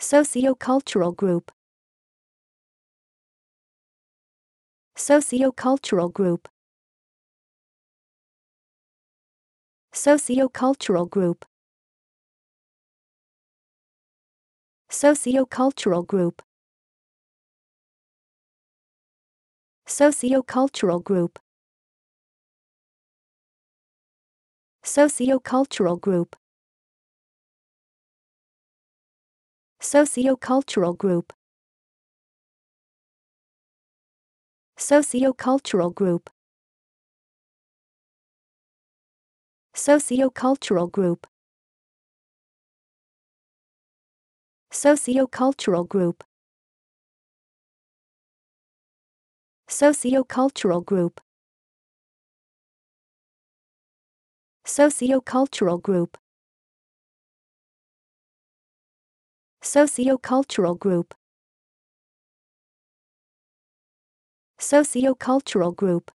Sociocultural group Sociocultural group Sociocultural group Sociocultural group Sociocultural group Sociocultural group Sociocultural group Sociocultural group Sociocultural group Sociocultural group Sociocultural group Sociocultural group Sociocultural group Sociocultural group